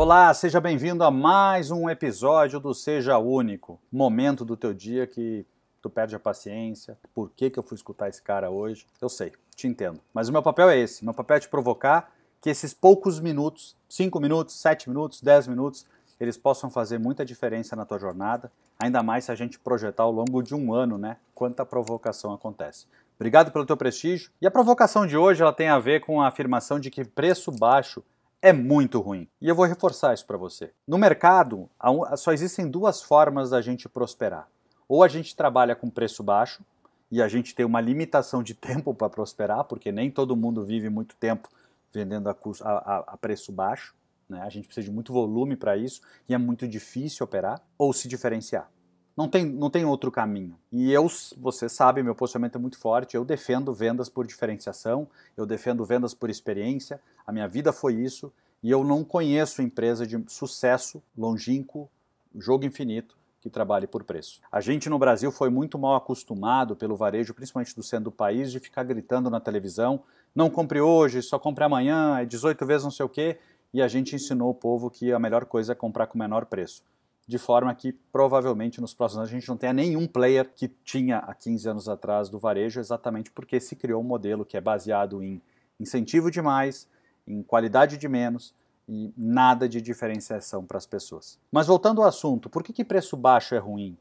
Olá, seja bem-vindo a mais um episódio do Seja Único, momento do teu dia que tu perde a paciência, por que, que eu fui escutar esse cara hoje? Eu sei, te entendo. Mas o meu papel é esse, meu papel é te provocar que esses poucos minutos, 5 minutos, 7 minutos, 10 minutos, eles possam fazer muita diferença na tua jornada, ainda mais se a gente projetar ao longo de um ano, né? Quanta provocação acontece. Obrigado pelo teu prestígio. E a provocação de hoje ela tem a ver com a afirmação de que preço baixo é muito ruim. E eu vou reforçar isso para você. No mercado, só existem duas formas da gente prosperar. Ou a gente trabalha com preço baixo e a gente tem uma limitação de tempo para prosperar, porque nem todo mundo vive muito tempo vendendo a, custo, a, a, a preço baixo. Né? A gente precisa de muito volume para isso e é muito difícil operar ou se diferenciar. Não tem, não tem outro caminho. E eu, você sabe, meu posicionamento é muito forte. Eu defendo vendas por diferenciação, eu defendo vendas por experiência. A minha vida foi isso. E eu não conheço empresa de sucesso longínquo, jogo infinito, que trabalhe por preço. A gente no Brasil foi muito mal acostumado pelo varejo, principalmente do centro do país, de ficar gritando na televisão: não compre hoje, só compre amanhã, é 18 vezes não sei o quê. E a gente ensinou o povo que a melhor coisa é comprar com o menor preço de forma que provavelmente nos próximos anos a gente não tenha nenhum player que tinha há 15 anos atrás do varejo, exatamente porque se criou um modelo que é baseado em incentivo de mais, em qualidade de menos e nada de diferenciação para as pessoas. Mas voltando ao assunto, por que, que preço baixo é ruim?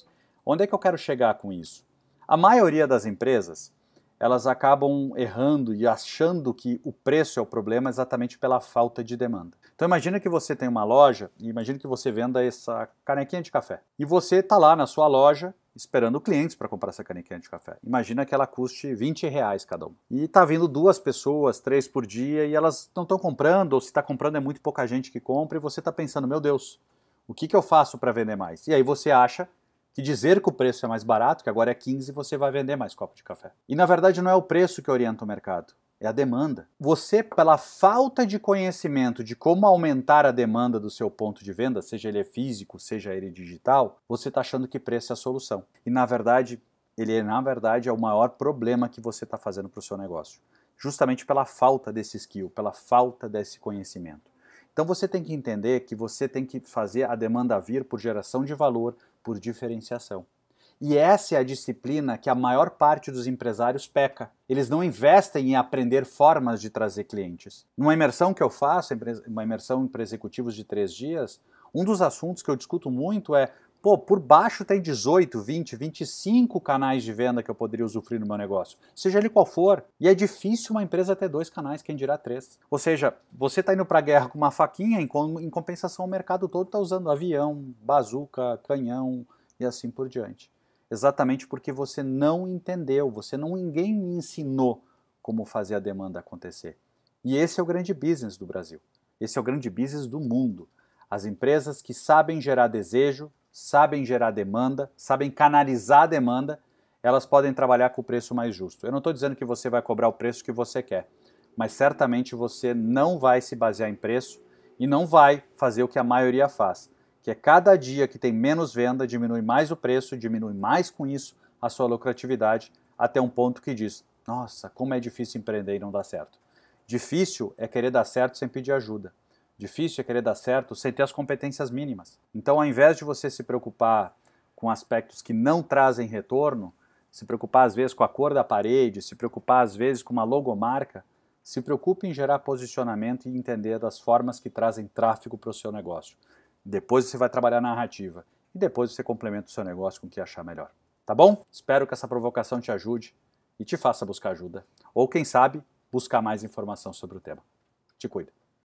Onde é que eu quero chegar com isso? A maioria das empresas elas acabam errando e achando que o preço é o problema exatamente pela falta de demanda. Então imagina que você tem uma loja e imagina que você venda essa canequinha de café. E você está lá na sua loja esperando clientes para comprar essa canequinha de café. Imagina que ela custe 20 reais cada uma. E está vindo duas pessoas, três por dia, e elas não estão comprando, ou se está comprando é muito pouca gente que compra, e você está pensando, meu Deus, o que, que eu faço para vender mais? E aí você acha que dizer que o preço é mais barato, que agora é 15, você vai vender mais copo de café. E na verdade não é o preço que orienta o mercado, é a demanda. Você, pela falta de conhecimento de como aumentar a demanda do seu ponto de venda, seja ele é físico, seja ele digital, você está achando que preço é a solução. E na verdade, ele na verdade é o maior problema que você está fazendo para o seu negócio. Justamente pela falta desse skill, pela falta desse conhecimento. Então você tem que entender que você tem que fazer a demanda vir por geração de valor, por diferenciação. E essa é a disciplina que a maior parte dos empresários peca. Eles não investem em aprender formas de trazer clientes. Numa imersão que eu faço, uma imersão para executivos de três dias, um dos assuntos que eu discuto muito é Pô, por baixo tem 18, 20, 25 canais de venda que eu poderia usufruir no meu negócio, seja ele qual for. E é difícil uma empresa ter dois canais, quem dirá três. Ou seja, você está indo para a guerra com uma faquinha, em compensação o mercado todo está usando avião, bazuca, canhão e assim por diante. Exatamente porque você não entendeu, você não ninguém me ensinou como fazer a demanda acontecer. E esse é o grande business do Brasil. Esse é o grande business do mundo. As empresas que sabem gerar desejo, sabem gerar demanda, sabem canalizar a demanda, elas podem trabalhar com o preço mais justo. Eu não estou dizendo que você vai cobrar o preço que você quer, mas certamente você não vai se basear em preço e não vai fazer o que a maioria faz, que é cada dia que tem menos venda, diminui mais o preço, diminui mais com isso a sua lucratividade, até um ponto que diz: nossa, como é difícil empreender e não dar certo. Difícil é querer dar certo sem pedir ajuda. Difícil é querer dar certo sem ter as competências mínimas. Então, ao invés de você se preocupar com aspectos que não trazem retorno, se preocupar às vezes com a cor da parede, se preocupar às vezes com uma logomarca, se preocupe em gerar posicionamento e entender as formas que trazem tráfego para o seu negócio. Depois você vai trabalhar a narrativa e depois você complementa o seu negócio com o que achar melhor. Tá bom? Espero que essa provocação te ajude e te faça buscar ajuda. Ou, quem sabe, buscar mais informação sobre o tema. Te cuida.